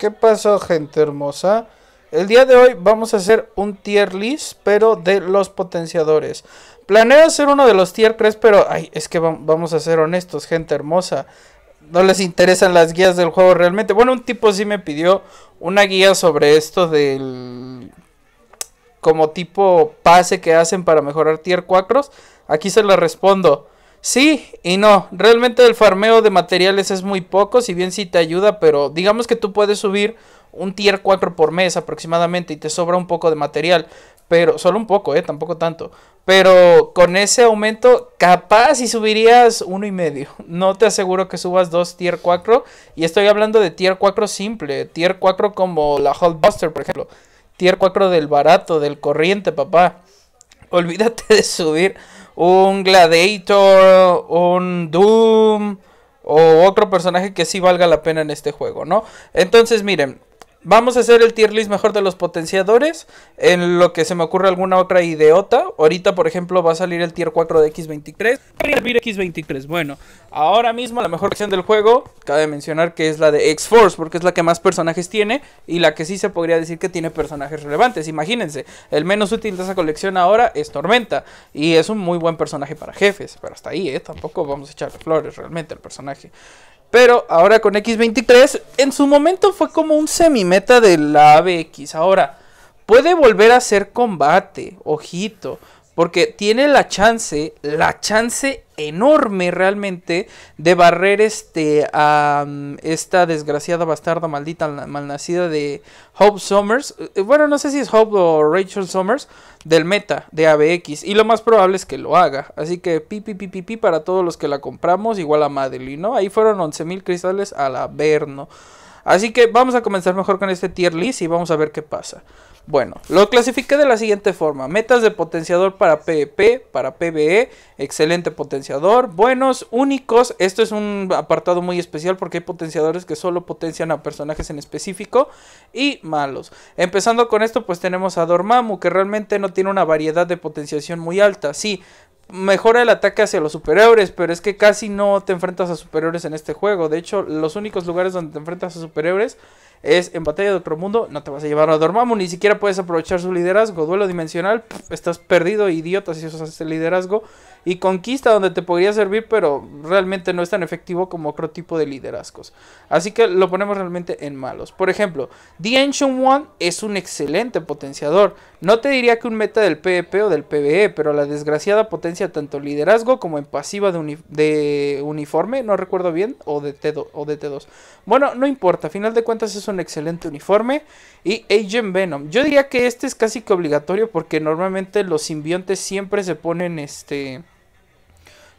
¿Qué pasó, gente hermosa? El día de hoy vamos a hacer un tier list, pero de los potenciadores. Planeo hacer uno de los tier 3, pero ay, es que vamos a ser honestos, gente hermosa. No les interesan las guías del juego realmente. Bueno, un tipo sí me pidió una guía sobre esto del como tipo pase que hacen para mejorar tier 4. Aquí se la respondo. Sí y no. Realmente el farmeo de materiales es muy poco, si bien sí te ayuda, pero digamos que tú puedes subir un tier 4 por mes aproximadamente y te sobra un poco de material, pero solo un poco, eh, tampoco tanto. Pero con ese aumento capaz y subirías uno y medio. No te aseguro que subas dos tier 4 y estoy hablando de tier 4 simple, tier 4 como la Hulkbuster, por ejemplo, tier 4 del barato, del corriente, papá. Olvídate de subir un Gladiator, un Doom o otro personaje que sí valga la pena en este juego, ¿no? Entonces, miren, Vamos a hacer el tier list mejor de los potenciadores. En lo que se me ocurre alguna otra ideota. Ahorita, por ejemplo, va a salir el tier 4 de X23. X23. Bueno, ahora mismo la mejor opción del juego, cabe mencionar que es la de X-Force, porque es la que más personajes tiene y la que sí se podría decir que tiene personajes relevantes. Imagínense, el menos útil de esa colección ahora es Tormenta. Y es un muy buen personaje para jefes. Pero hasta ahí, ¿eh? Tampoco vamos a echar flores realmente al personaje. Pero ahora con X23, en su momento fue como un semimeta de la ABX. Ahora, puede volver a ser combate, ojito. Porque tiene la chance, la chance enorme realmente de barrer este a esta desgraciada bastarda maldita malnacida de Hope Summers. Eh, bueno, no sé si es Hope o Rachel Summers del meta de ABX y lo más probable es que lo haga. Así que pi pi pi pi, pi para todos los que la compramos, igual a Madeline, ¿no? Ahí fueron 11.000 cristales al averno. Así que vamos a comenzar mejor con este tier list y vamos a ver qué pasa. Bueno, lo clasifiqué de la siguiente forma. Metas de potenciador para PvP, para PvE, excelente potenciador, buenos, únicos. Esto es un apartado muy especial porque hay potenciadores que solo potencian a personajes en específico y malos. Empezando con esto, pues tenemos a Dormammu, que realmente no tiene una variedad de potenciación muy alta. Sí, mejora el ataque hacia los superhéroes, pero es que casi no te enfrentas a superhéroes en este juego. De hecho, los únicos lugares donde te enfrentas a superhéroes es en Batalla de Otro Mundo. No te vas a llevar a Dormammu, ni siquiera puedes aprovechar su liderazgo. Duelo dimensional, estás perdido, idiota, si usas este liderazgo y conquista donde te podría servir, pero realmente no es tan efectivo como otro tipo de liderazgos. Así que lo ponemos realmente en malos. Por ejemplo, The Ancient One es un excelente potenciador. No te diría que un meta del PvP e o del PvE, pero la desgraciada potencia tanto liderazgo como en pasiva de, de uniforme, no recuerdo bien, o de, T2, o de T2. Bueno, no importa, a final de cuentas es un excelente uniforme. Y Agent Venom, yo diría que este es casi que obligatorio porque normalmente los simbiontes siempre se ponen este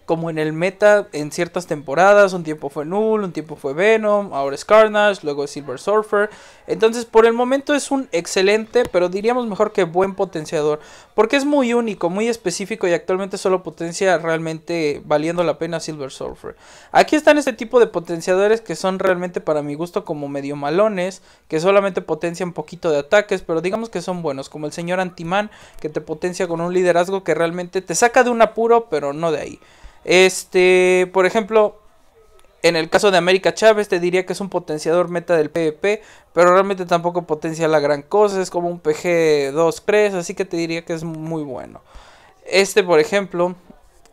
como en el meta en ciertas temporadas. Un tiempo fue Null, un tiempo fue Venom, ahora es Carnage, luego es Silver Surfer. Entonces, por el momento es un excelente, pero diríamos mejor que buen potenciador. Porque es muy único, muy específico y actualmente solo potencia realmente valiendo la pena Silver Surfer. Aquí están este tipo de potenciadores que son realmente para mi gusto como medio malones, que solamente potencian poquito de ataques, pero digamos que son buenos, como el señor Antiman, que te potencia con un liderazgo que realmente te saca de un apuro, pero no de ahí. Este, por ejemplo, en el caso de América Chávez te diría que es un potenciador meta del PvP, pero realmente tampoco potencia la gran cosa, es como un PG 2-3, así que te diría que es muy bueno. Este, por ejemplo,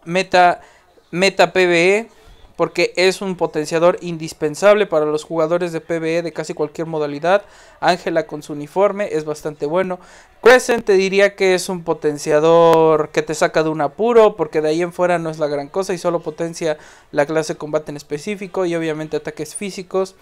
meta, meta PvE, porque es un potenciador indispensable para los jugadores de PvE de casi cualquier modalidad. Ángela con su uniforme es bastante bueno. Crescent te diría que es un potenciador que te saca de un apuro, porque de ahí en fuera no es la gran cosa y solo potencia la clase de combate en específico y obviamente ataques físicos.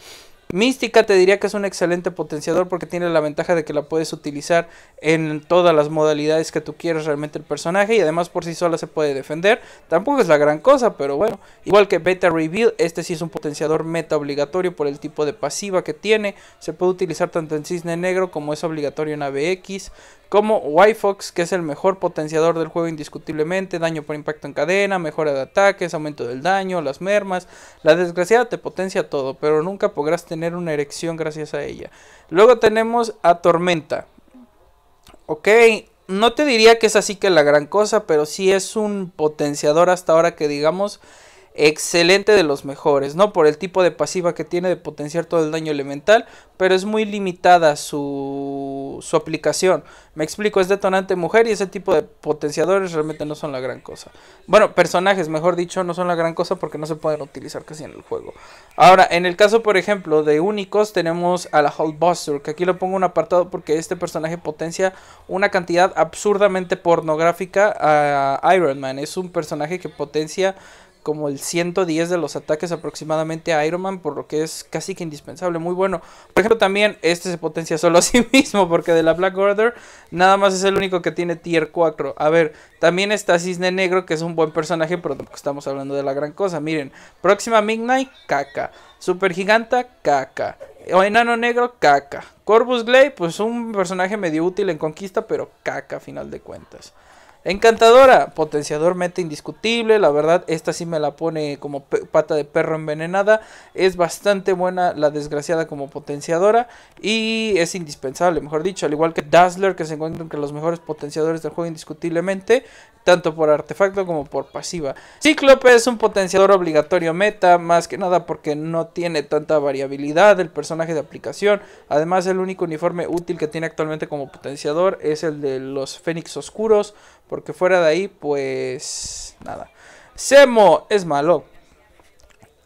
Mística te diría que es un excelente potenciador porque tiene la ventaja de que la puedes utilizar en todas las modalidades que tú quieres realmente el personaje y además por sí sola se puede defender. Tampoco es la gran cosa, pero bueno. Igual que Beta Reveal, este sí es un potenciador meta obligatorio por el tipo de pasiva que tiene. Se puede utilizar tanto en Cisne Negro como es obligatorio en ABX como Wyfox, que es el mejor potenciador del juego indiscutiblemente, daño por impacto en cadena, mejora de ataques, aumento del daño, las mermas. La desgraciada te potencia todo, pero nunca podrás tener una erección gracias a ella. Luego tenemos a Tormenta. Ok, no te diría que es así que la gran cosa, pero sí es un potenciador hasta ahora que digamos excelente de los mejores, ¿no? Por el tipo de pasiva que tiene de potenciar todo el daño elemental, pero es muy limitada su, aplicación. Me explico, es detonante mujer y ese tipo de potenciadores realmente no son la gran cosa. Bueno, personajes, mejor dicho, no son la gran cosa porque no se pueden utilizar casi en el juego. Ahora, en el caso, por ejemplo, de únicos, tenemos a la Hulkbuster, que aquí lo pongo un apartado porque este personaje potencia una cantidad absurdamente pornográfica a Iron Man. Es un personaje que potencia como el 110 de los ataques aproximadamente a Iron Man, por lo que es casi que indispensable, muy bueno. Por ejemplo, también este se potencia solo a sí mismo, porque de la Black Order nada más es el único que tiene tier 4. A ver, también está Cisne Negro, que es un buen personaje, pero tampoco estamos hablando de la gran cosa. Miren, próxima Midnight, caca. Super Giganta, caca. O Enano Negro, caca. Corvus Glaive, pues un personaje medio útil en conquista, pero caca a final de cuentas. Encantadora, potenciador meta indiscutible, la verdad, esta sí me la pone como pata de perro envenenada. Es bastante buena la desgraciada como potenciadora y es indispensable, mejor dicho, al igual que Dazzler, que se encuentran que los mejores potenciadores del juego indiscutiblemente, tanto por artefacto como por pasiva. Cíclope es un potenciador obligatorio meta, más que nada porque no tiene tanta variabilidad el personaje de aplicación. Además, el único uniforme útil que tiene actualmente como potenciador es el de los Fénix Oscuros porque fuera de ahí, pues nada. Semo es malo.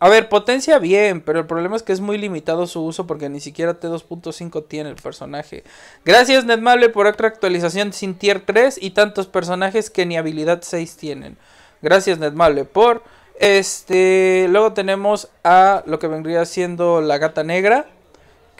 A ver, potencia bien, pero el problema es que es muy limitado su uso porque ni siquiera T2.5 tiene el personaje. Gracias Netmable por otra actualización sin tier 3 y tantos personajes que ni habilidad 6 tienen. Gracias Netmable por... Este, luego tenemos a lo que vendría siendo la gata negra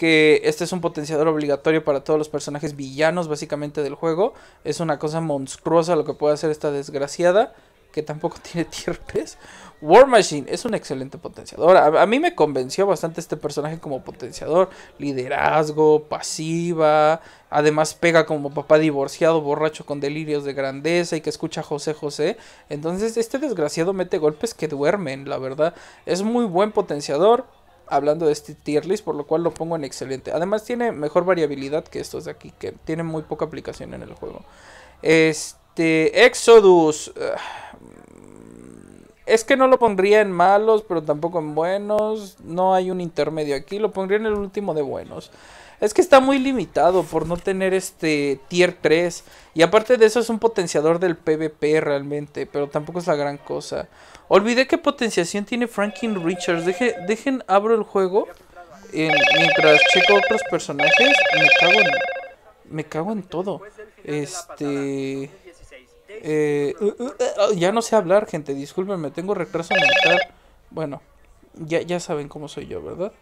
que este es un potenciador obligatorio para todos los personajes villanos básicamente del juego. Es una cosa monstruosa lo que puede hacer esta desgraciada, que tampoco tiene tierpes. War Machine es un excelente potenciador. A, a, mí me convenció bastante este personaje como potenciador. Liderazgo, pasiva. Además pega como papá divorciado, borracho con delirios de grandeza y que escucha a José José. Entonces este desgraciado mete golpes que duermen, la verdad. Es muy buen potenciador hablando de este tier list, por lo cual lo pongo en excelente. Además tiene mejor variabilidad que estos de aquí, que tienen muy poca aplicación en el juego. Este, Exodus... Ah es que no lo pondría en malos, pero tampoco en buenos. No hay un intermedio aquí. Lo pondría en el último de buenos. Es que está muy limitado por no tener este tier 3. Y aparte de eso es un potenciador del PvP realmente. Pero tampoco es la gran cosa. Olvidé qué potenciación tiene Franklin Richards. dejen, abro el juego. Eh, mientras checo otros personajes. Me cago Me cago en todo. Este. Eh, uh, uh, uh, ya no sé hablar, gente, discúlpenme, tengo retraso mental. Bueno, ya, ya saben cómo soy yo, ¿verdad?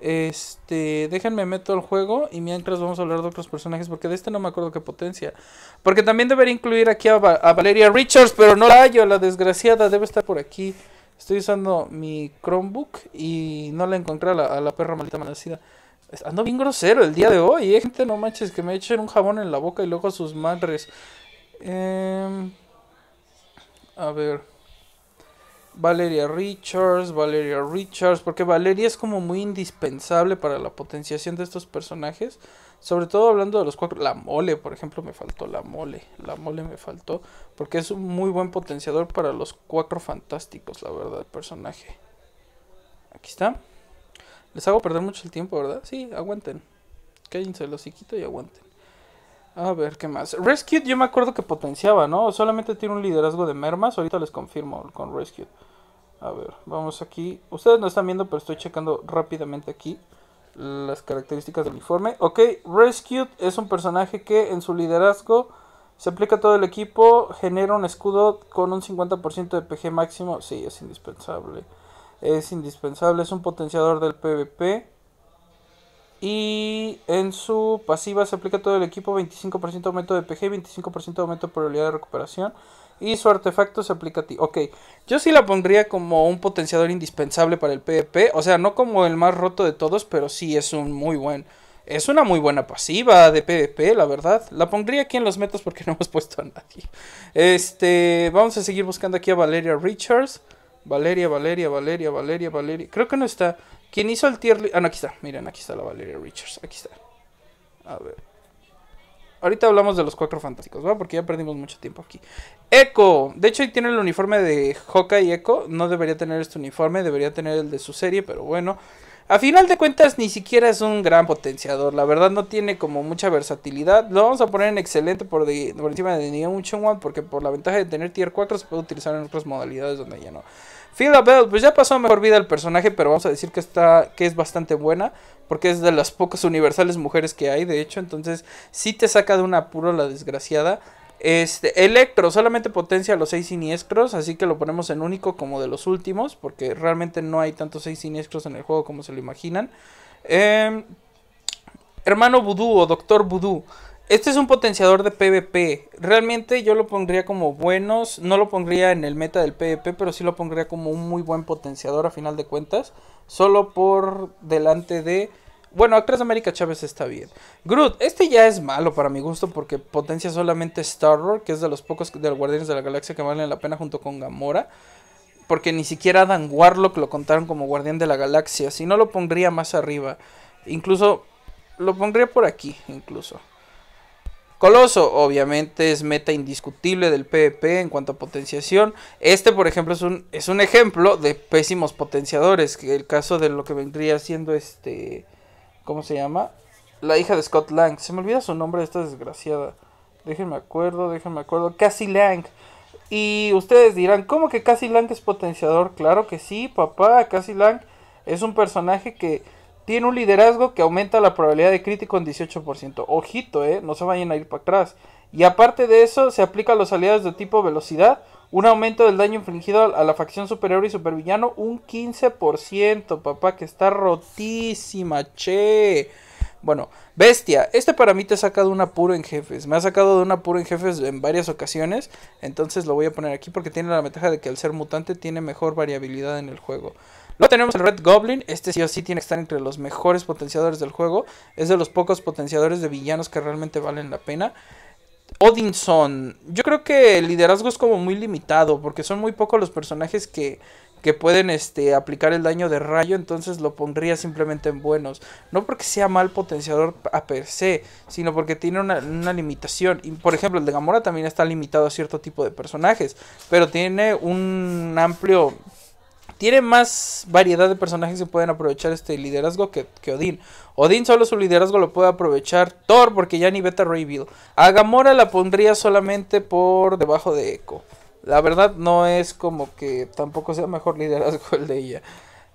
Este, déjenme meto el juego y mientras vamos a hablar de otros personajes, porque de este no me acuerdo qué potencia. Porque también debería incluir aquí a, Valeria Richards, pero no la hallo, la desgraciada debe estar por aquí. Estoy usando mi Chromebook y no la encontré a la, la perra maldita maldecida. Ando bien grosero el día de hoy, ¿eh? gente, no manches, que me echen un jabón en la boca y luego a sus madres. Em, a ver. Valeria Richards, Valeria Richards, porque Valeria es como muy indispensable para la potenciación de estos personajes. Sobre todo hablando de los cuatro. La mole, por ejemplo, me faltó. La mole. La mole me faltó. Porque es un muy buen potenciador para los cuatro fantásticos, la verdad, el personaje. Aquí está. Les hago perder mucho el tiempo, ¿verdad? Sí, aguanten. Cállense los y aguanten. A ver, ¿qué más? Rescue yo me acuerdo que potenciaba, ¿no? Solamente tiene un liderazgo de mermas. Ahorita les confirmo con Rescue. A ver, vamos aquí. Ustedes no están viendo, pero estoy checando rápidamente aquí las características del informe. Ok, Rescue es un personaje que en su liderazgo se aplica a todo el equipo. Genera un escudo con un 50% de PG máximo. Sí, es indispensable. Es indispensable, es un potenciador del PvP. Y en su pasiva se aplica todo el equipo 25% aumento de PG, 25% aumento de probabilidad de recuperación. Y su artefacto se aplica a ti. Ok, yo sí la pondría como un potenciador indispensable para el PvP. O sea, no como el más roto de todos, pero sí es un muy buen. Es una muy buena pasiva de PvP, la verdad. La pondría aquí en los metas porque no hemos puesto a nadie. Este, vamos a seguir buscando aquí a Valeria Richards. Valeria, Valeria, Valeria, Valeria, Valeria. Creo que no está. ¿Quién hizo el tier Ah, no, aquí está. Miren, aquí está la Valeria Richards. Aquí está. A ver. Ahorita hablamos de los cuatro fantásticos, ¿va? Porque ya perdimos mucho tiempo aquí. Echo. De hecho, ahí tiene el uniforme de Hawkeye y Echo. No debería tener este uniforme, debería tener el de su serie, pero bueno. A final de cuentas, ni siquiera es un gran potenciador. La verdad, no tiene como mucha versatilidad. Lo vamos a poner en excelente por, encima de Neon one, porque por la ventaja de tener tier 4 se puede utilizar en otras modalidades donde ya no. Phila Bell, pues ya pasó mejor vida el personaje, pero vamos a decir que está que es bastante buena, porque es de las pocas universales mujeres que hay, de hecho, entonces sí te saca de un apuro la desgraciada. Este, Electro solamente potencia a los seis siniestros, así que lo ponemos en único como de los últimos, porque realmente no hay tantos seis siniestros en el juego como se lo imaginan. Em, hermano Vudú o Doctor Vudú. Este es un potenciador de PvP. Realmente yo lo pondría como buenos. No lo pondría en el meta del PvP, pero sí lo pondría como un muy buen potenciador a final de cuentas. Solo por delante de... Bueno, Actress América Chávez está bien. Groot, este ya es malo para mi gusto porque potencia solamente Star Wars, que es de los pocos de los Guardianes de la Galaxia que valen la pena junto con Gamora. Porque ni siquiera Dan Warlock lo contaron como Guardián de la Galaxia. Si no, lo pondría más arriba. Incluso, lo pondría por aquí, incluso. Coloso, obviamente, es meta indiscutible del PvP en cuanto a potenciación. Este, por ejemplo, es un, es un ejemplo de pésimos potenciadores. Que el caso de lo que vendría siendo este. ¿Cómo se llama? La hija de Scott Lang. Se me olvida su nombre de esta desgraciada. Déjenme acuerdo, déjenme acuerdo. Cassie Lang. Y ustedes dirán, ¿cómo que Cassie Lang es potenciador? Claro que sí, papá. Cassie Lang es un personaje que tiene un liderazgo que aumenta la probabilidad de crítico en 18%. Ojito, eh, no se vayan a ir para atrás. Y aparte de eso, se aplica a los aliados de tipo velocidad un aumento del daño infligido a la facción superior y supervillano un 15%, papá, que está rotísima, che. Bueno, bestia, este para mí te ha sacado un apuro en jefes. Me ha sacado de un apuro en jefes en varias ocasiones. Entonces lo voy a poner aquí porque tiene la ventaja de que al ser mutante tiene mejor variabilidad en el juego. Luego tenemos el Red Goblin. Este sí o sí tiene que estar entre los mejores potenciadores del juego. Es de los pocos potenciadores de villanos que realmente valen la pena. Odinson. Yo creo que el liderazgo es como muy limitado. Porque son muy pocos los personajes que, pueden este, aplicar el daño de rayo, entonces lo pondría simplemente en buenos. No porque sea mal potenciador a per se, sino porque tiene una, una, limitación. Y, por ejemplo, el de Gamora también está limitado a cierto tipo de personajes, pero tiene un amplio tiene más variedad de personajes que pueden aprovechar este liderazgo que, Odín. Odín solo su liderazgo lo puede aprovechar Thor porque ya ni Beta Ray A Gamora la pondría solamente por debajo de Echo. La verdad no es como que tampoco sea mejor liderazgo el de ella.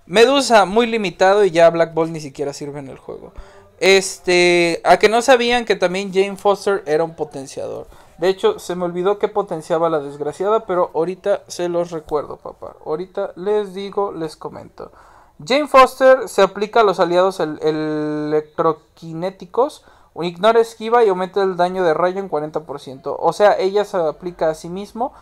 Medusa muy limitado y ya Black Bolt ni siquiera sirve en el juego. Este, a que no sabían que también Jane Foster era un potenciador. De hecho, se me olvidó que potenciaba la desgraciada, pero ahorita se los recuerdo, papá. Ahorita les digo, les comento. Jane Foster se aplica a los aliados el electroquinéticos. Ignora esquiva y aumenta el daño de rayo en 40%. O sea, ella se aplica a sí mismo.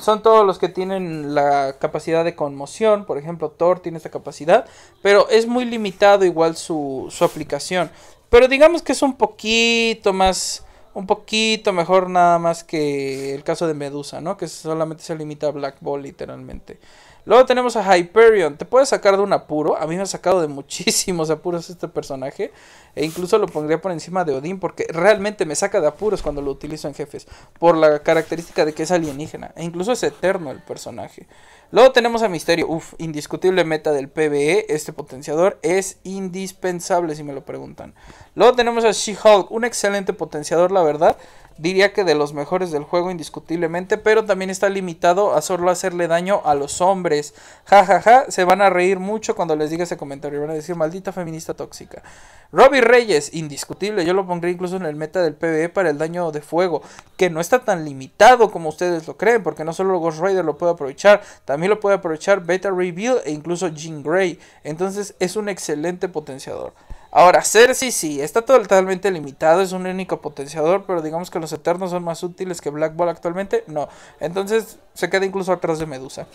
Son todos los que tienen la capacidad de conmoción. Por ejemplo, Thor tiene esta capacidad. Pero es muy limitado igual su, su aplicación. Pero digamos que es un poquito más un poquito mejor nada más que el caso de Medusa, ¿no? Que solamente se limita a Black Ball literalmente. Luego tenemos a Hyperion. Te puede sacar de un apuro. A mí me ha sacado de muchísimos apuros este personaje. E incluso lo pondría por encima de Odín. Porque realmente me saca de apuros cuando lo utilizo en jefes. Por la característica de que es alienígena. E incluso es eterno el personaje. Luego tenemos a Misterio, uff, indiscutible meta del PBE, este potenciador es indispensable si me lo preguntan. Luego tenemos a She-Hulk, un excelente potenciador la verdad, diría que de los mejores del juego indiscutiblemente, pero también está limitado a solo hacerle daño a los hombres. jajaja, se van a reír mucho cuando les diga ese comentario, van a decir maldita feminista tóxica. Robbie Reyes, indiscutible, yo lo pondré incluso en el meta del PvE para el daño de fuego, que no está tan limitado como ustedes lo creen, porque no solo Ghost Rider lo puede aprovechar, también lo puede aprovechar Beta Review e incluso Jean Grey. Entonces es un excelente potenciador. Ahora, Cersei sí, está totalmente limitado, es un único potenciador, pero digamos que los Eternos son más útiles que Black Ball actualmente, no. Entonces se queda incluso atrás de Medusa.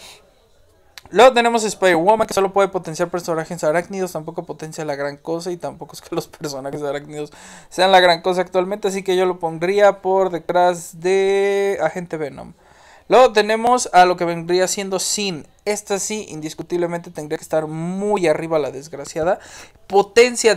Luego tenemos Spider-Woman, que solo puede potenciar personajes arácnidos, tampoco potencia la gran cosa y tampoco es que los personajes arácnidos sean la gran cosa actualmente, así que yo lo pondría por detrás de Agente Venom. Luego tenemos a lo que vendría siendo Sin. Esta sí, indiscutiblemente tendría que estar muy arriba la desgraciada. Potencia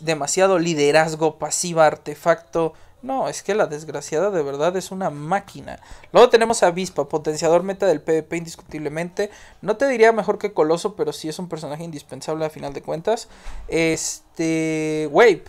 demasiado liderazgo, pasiva, artefacto. No, es que la desgraciada de verdad es una máquina. Luego tenemos a Vispa, potenciador meta del PvP indiscutiblemente. No te diría mejor que Coloso, pero sí es un personaje indispensable a final de cuentas. Este... Wave.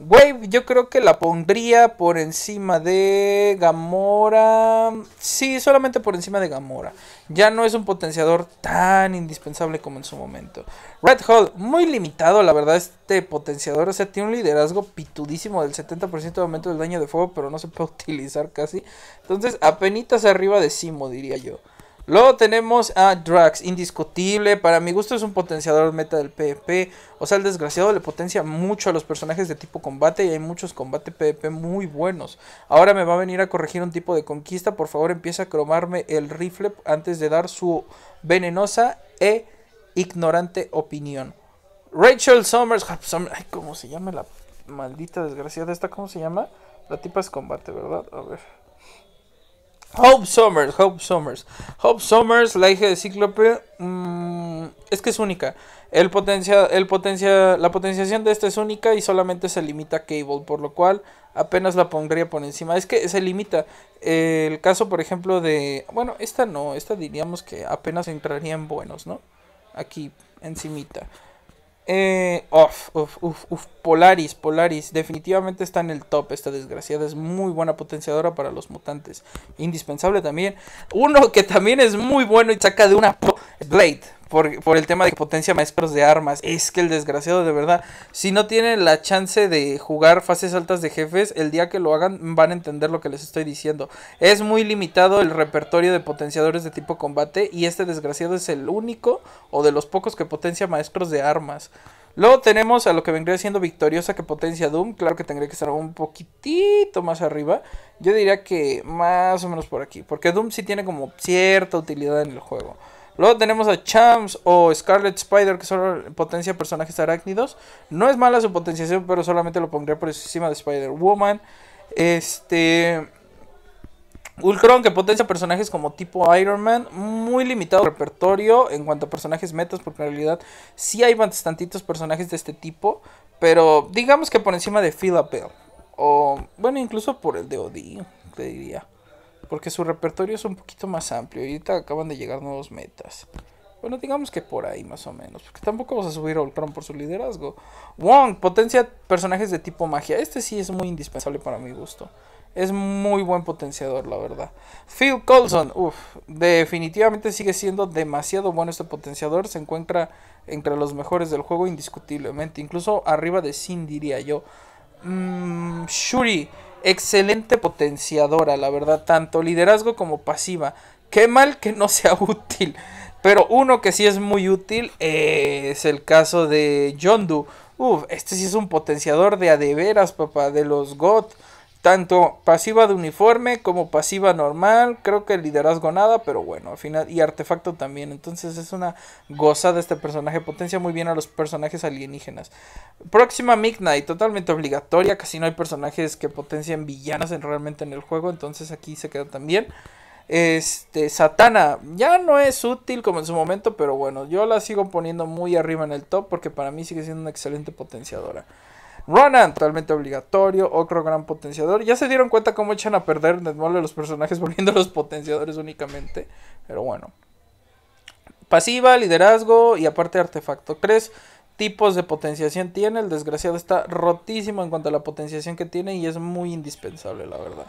Wave yo creo que la pondría por encima de Gamora. Sí, solamente por encima de Gamora. Ya no es un potenciador tan indispensable como en su momento. Red Hull muy limitado la verdad este potenciador. O sea, tiene un liderazgo pitudísimo del 70% de aumento del daño de fuego, pero no se puede utilizar casi. Entonces, apenitas arriba de Simo, diría yo. Luego tenemos a Drax, indiscutible. Para mi gusto es un potenciador meta del PvP. O sea, el desgraciado le potencia mucho a los personajes de tipo combate y hay muchos combate PvP muy buenos. Ahora me va a venir a corregir un tipo de conquista. Por favor, empieza a cromarme el rifle antes de dar su venenosa e ignorante opinión. Rachel Summers. Ah, pues, ay, ¿Cómo se llama la maldita desgraciada esta? ¿Cómo se llama? La tipa es combate, ¿verdad? A ver. Hope Summers, Hope Summers. Hope Summers, la hija de Cíclope, mm, es que es única. El potencia, el potencia, la potenciación de esta es única y solamente se limita a Cable, por lo cual apenas la pondría por encima. Es que se limita. El caso, por ejemplo, de... Bueno, esta no, esta diríamos que apenas entraría en buenos, ¿no? Aquí, encimita. Eh, Polaris, Polaris. Definitivamente está en el top. Esta desgraciada es muy buena potenciadora para los mutantes. Indispensable también. Uno que también es muy bueno y saca de una... Blade por, el tema de que potencia maestros de armas. Es que el desgraciado, de verdad, si no tiene la chance de jugar fases altas de jefes, el día que lo hagan van a entender lo que les estoy diciendo. Es muy limitado el repertorio de potenciadores de tipo combate y este desgraciado es el único o de los pocos que potencia maestros de armas. Luego tenemos a lo que vendría siendo victoriosa que potencia Doom. Claro que tendría que estar un poquitito más arriba. Yo diría que más o menos por aquí. Porque Doom sí tiene como cierta utilidad en el juego. Luego tenemos a Champs o Scarlet Spider que solo potencia personajes arácnidos. No es mala su potenciación, pero solamente lo pondría por encima de Spider-Woman. Este. Ultron que potencia personajes como tipo Iron Man, muy limitado repertorio en cuanto a personajes metas, porque en realidad sí hay bastantitos personajes de este tipo, pero digamos que por encima de Philadel o bueno, incluso por el de Odie, te diría porque su repertorio es un poquito más amplio y ahorita acaban de llegar nuevos metas. Bueno, digamos que por ahí más o menos, porque tampoco vamos a subir a Ultron por su liderazgo. Wong, potencia personajes de tipo magia. Este sí es muy indispensable para mi gusto. Es muy buen potenciador, la verdad. Phil Colson, uff, definitivamente sigue siendo demasiado bueno este potenciador. Se encuentra entre los mejores del juego indiscutiblemente. Incluso arriba de Sin, diría yo. Mm, Shuri, excelente potenciadora, la verdad, tanto liderazgo como pasiva. Qué mal que no sea útil. Pero uno que sí es muy útil eh, es el caso de Yondu. Uf, este sí es un potenciador de adeveras, papá, de los god tanto pasiva de uniforme como pasiva normal. Creo que liderazgo nada, pero bueno, al final. Y artefacto también. Entonces es una gozada este personaje. Potencia muy bien a los personajes alienígenas. Próxima Midnight, totalmente obligatoria. Casi no hay personajes que potencian villanas en, realmente en el juego. Entonces aquí se queda también. Este, Satana, ya no es útil como en su momento, pero bueno, yo la sigo poniendo muy arriba en el top porque para mí sigue siendo una excelente potenciadora. Ronan, totalmente obligatorio. otro gran potenciador. Ya se dieron cuenta cómo echan a perder netmole a los personajes volviendo los potenciadores únicamente. Pero bueno. Pasiva, liderazgo y aparte artefacto. ¿Crees? tipos de potenciación tiene. El desgraciado está rotísimo en cuanto a la potenciación que tiene y es muy indispensable, la verdad.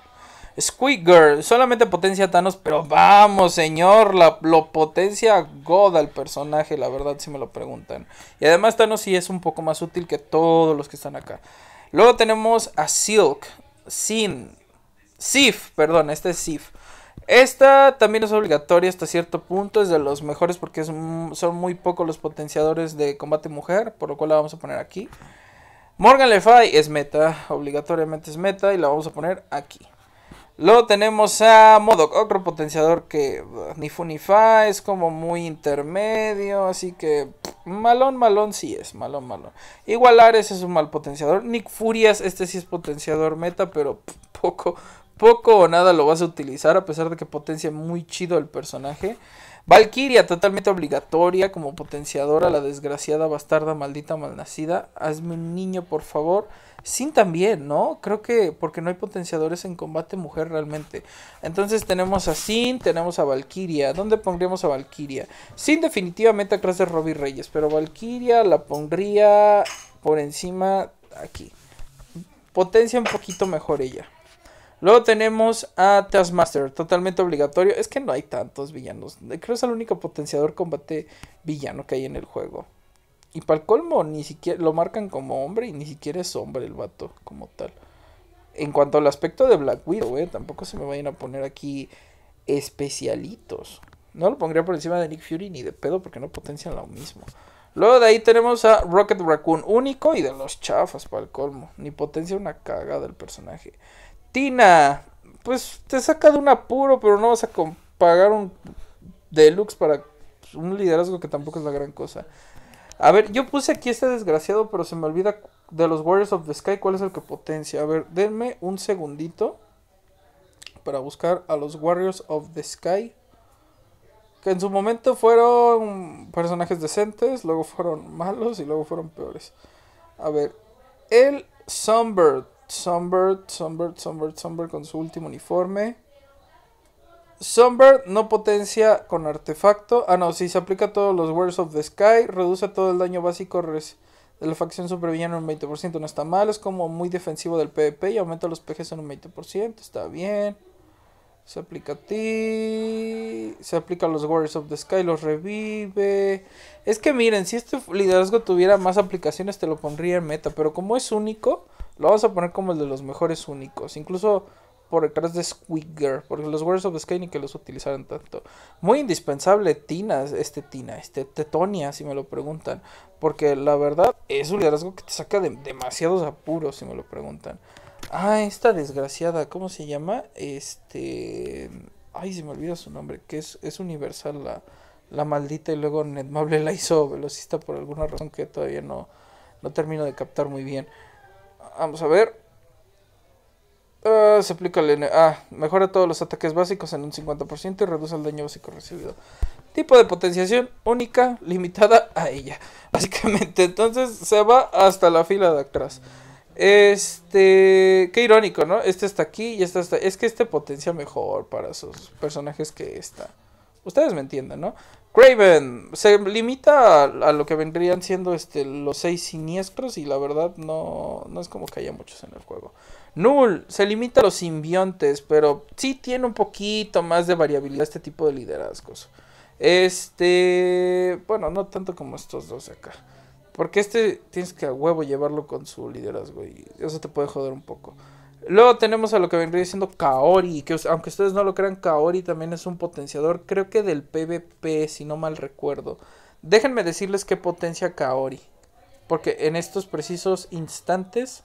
Squid Girl, solamente potencia a Thanos, pero vamos, señor, la, lo potencia God al personaje, la verdad, si me lo preguntan. Y además Thanos sí es un poco más útil que todos los que están acá. Luego tenemos a Silk, Sin, Sif, perdón, este es Sif. Esta también es obligatoria hasta cierto punto, es de los mejores porque son muy pocos los potenciadores de combate mujer, por lo cual la vamos a poner aquí. Morgan Le es meta, obligatoriamente es meta y la vamos a poner aquí. Luego tenemos a Modok, otro potenciador que ni fa, es como muy intermedio, así que malón, malón sí es, malón, malón. Igual Ares es un mal potenciador, Nick Furias, este sí es potenciador meta, pero poco, poco o nada lo vas a utilizar a pesar de que potencia muy chido el personaje. Valkyria, totalmente obligatoria como potenciadora, la desgraciada bastarda, maldita, malnacida. Hazme un niño, por favor. Sin también, ¿no? Creo que porque no hay potenciadores en combate mujer realmente. Entonces tenemos a Sin, tenemos a Valkyria. ¿Dónde pondríamos a Valkyria? Sin definitivamente atrás de Robbie Reyes, pero Valkyria la pondría por encima aquí. Potencia un poquito mejor ella. Luego tenemos a Taskmaster, totalmente obligatorio. Es que no hay tantos villanos. Creo que es el único potenciador combate villano que hay en el juego. Y para el colmo, ni siquiera lo marcan como hombre y ni siquiera es hombre el vato como tal. En cuanto al aspecto de Black Widow, eh, tampoco se me vayan a poner aquí especialitos. No lo pondría por encima de Nick Fury ni de pedo porque no potencian lo mismo. Luego de ahí tenemos a Rocket Raccoon, único y de los chafas para el colmo. Ni potencia una cagada del personaje. Tina, pues te saca de un apuro, pero no vas a pagar un deluxe para un liderazgo que tampoco es la gran cosa. A ver, yo puse aquí este desgraciado, pero se me olvida de los Warriors of the Sky cuál es el que potencia. A ver, denme un segundito para buscar a los Warriors of the Sky. Que en su momento fueron personajes decentes, luego fueron malos y luego fueron peores. A ver, el Sunbird. Sunbird, Sunbird, Sunbird, Sunbird con su último uniforme. Somber no potencia con artefacto. Ah, no, si se aplica a todos los Wars of the Sky, reduce todo el daño básico de la facción supervillana en un 20%. No está mal, es como muy defensivo del PvP y aumenta los PGs en un 20%. Está bien. Se aplica a ti. Se aplica a los Warriors of the Sky, los revive. Es que miren, si este liderazgo tuviera más aplicaciones, te lo pondría en meta. Pero como es único, lo vamos a poner como el de los mejores únicos. Incluso por detrás de Squigger, porque los Warriors of Sky ni que los utilizaron tanto. Muy indispensable Tina, este Tina, este Tetonia, si me lo preguntan, porque la verdad es un liderazgo que te saca de demasiados apuros, si me lo preguntan. Ah, esta desgraciada, ¿cómo se llama? Este... Ay, se me olvida su nombre, que es, es universal la, la maldita y luego Netmable la hizo velocista por alguna razón que todavía no, no termino de captar muy bien. Vamos a ver. Ah, se aplica el N. Ah, mejora todos los ataques básicos en un 50% y reduce el daño básico recibido. Tipo de potenciación única, limitada a ella. Básicamente, entonces se va hasta la fila de atrás. Este. Qué irónico, ¿no? Este está aquí y este está. Es que este potencia mejor para sus personajes que esta. Ustedes me entienden, ¿no? Craven se limita a, lo que vendrían siendo este, los seis siniestros y la verdad no, no es como que haya muchos en el juego. Null se limita a los simbiontes, pero sí tiene un poquito más de variabilidad este tipo de liderazgos. Este, bueno, no tanto como estos dos acá. Porque este tienes que a huevo llevarlo con su liderazgo y eso te puede joder un poco. Luego tenemos a lo que vendría diciendo Kaori, que aunque ustedes no lo crean, Kaori también es un potenciador, creo que del PvP, si no mal recuerdo. Déjenme decirles qué potencia Kaori, porque en estos precisos instantes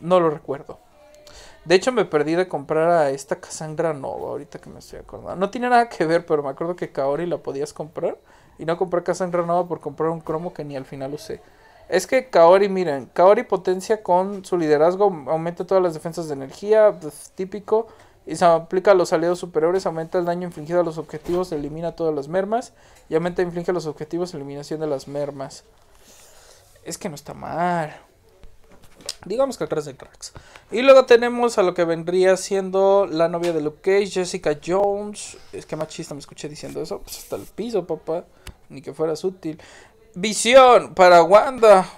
no lo recuerdo. De hecho, me perdí de comprar a esta Cassandra Nova, ahorita que me estoy acordando. No tiene nada que ver, pero me acuerdo que Kaori la podías comprar. Y no comprar Cassandra Nova por comprar un cromo que ni al final usé. Es que Kaori, miren, Kaori potencia con su liderazgo, aumenta todas las defensas de energía, pues, típico, y se aplica a los aliados superiores, aumenta el daño infligido a los objetivos, elimina todas las mermas, y aumenta e inflige a los objetivos, eliminación de las mermas. Es que no está mal. Digamos que atrás del cracks. Y luego tenemos a lo que vendría siendo la novia de Luke Cage, Jessica Jones. Es que machista me escuché diciendo eso. Pues hasta el piso, papá. Ni que fueras útil. Visión para Wanda.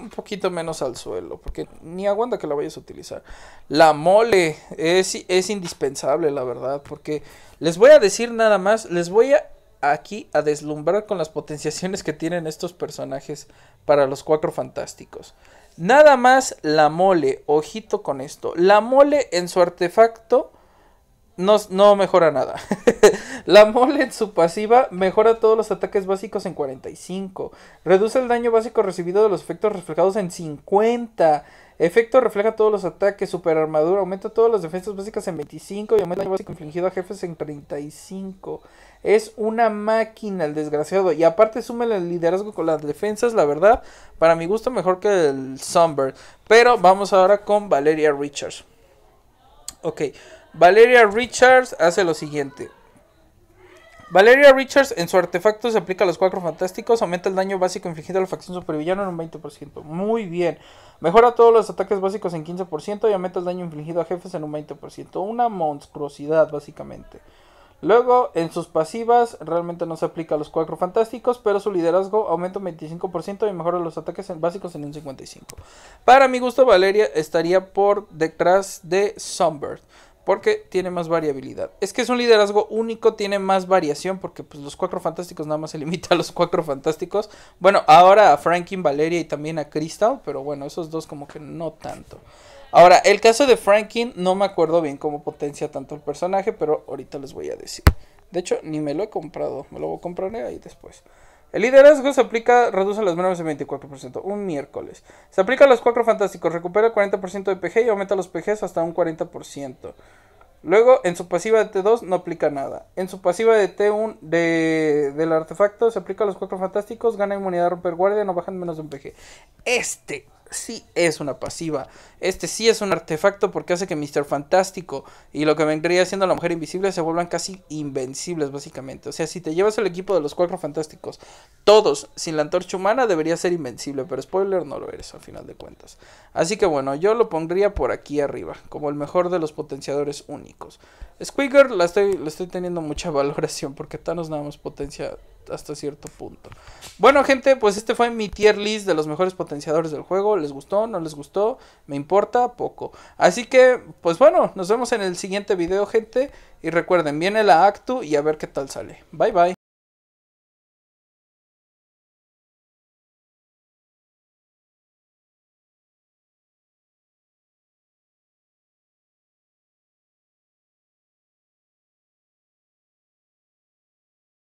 Un poquito menos al suelo. Porque ni a Wanda que la vayas a utilizar. La mole es, es indispensable, la verdad. Porque les voy a decir nada más. Les voy a aquí a deslumbrar con las potenciaciones que tienen estos personajes para los cuatro fantásticos. Nada más la mole, ojito con esto. La mole en su artefacto no, mejora nada. la mole en su pasiva mejora todos los ataques básicos en 45. Reduce el daño básico recibido de los efectos reflejados en 50. Efecto refleja todos los ataques, super armadura, aumenta todas las defensas básicas en 25 y aumenta el daño básico infligido a jefes en 35. Es una máquina el desgraciado. Y aparte suma el liderazgo con las defensas, la verdad, para mi gusto mejor que el Sunbird. Pero vamos ahora con Valeria Richards. Ok. Valeria Richards hace lo siguiente. Valeria Richards en su artefacto se aplica a los cuatro fantásticos, aumenta el daño básico infligido a la facción supervillano en un 20%. Muy bien. Mejora todos los ataques básicos en 15% y aumenta el daño infligido a jefes en un 20%. Una monstruosidad básicamente. Luego, en sus pasivas, realmente no se aplica a los cuatro fantásticos, pero su liderazgo aumenta un 25% y mejora los ataques básicos en un 55%. Para mi gusto, Valeria estaría por detrás de Sunbird porque tiene más variabilidad. Es que es un liderazgo único, tiene más variación, porque pues, los cuatro fantásticos nada más se limita a los cuatro fantásticos. Bueno, ahora a Franklin, Valeria y también a Crystal, pero bueno, esos dos como que no tanto. Ahora, el caso de Franklin, no me acuerdo bien cómo potencia tanto el personaje, pero ahorita les voy a decir. De hecho, ni me lo he comprado, me lo voy a comprar ahí después. El liderazgo se aplica, reduce los menores en 24%, un miércoles. Se aplica a los cuatro fantásticos, recupera el 40% de PG y aumenta los PG hasta un 40%. Luego, en su pasiva de T2 no aplica nada. En su pasiva de T1 del artefacto se aplica a los cuatro fantásticos, gana inmunidad, romper guardia, no bajan menos de un PG. Este sí es una pasiva. Este sí es un artefacto porque hace que Mr. Fantástico y lo que vendría siendo la Mujer Invisible se vuelvan casi invencibles, básicamente. O sea, si te llevas el equipo de los Cuatro Fantásticos, todos sin la antorcha humana, debería ser invencible. Pero spoiler, no lo eres, al final de cuentas. Así que bueno, yo lo pondría por aquí arriba, como el mejor de los potenciadores únicos. Squigger la estoy, estoy teniendo mucha valoración porque Thanos nada más potencia hasta cierto punto. Bueno, gente, pues este fue mi tier list de los mejores potenciadores del juego. ¿Les gustó? ¿No les gustó? ¿Me importa? Poco. Así que, pues bueno, nos vemos en el siguiente video, gente. Y recuerden, viene la Actu y a ver qué tal sale. Bye, bye.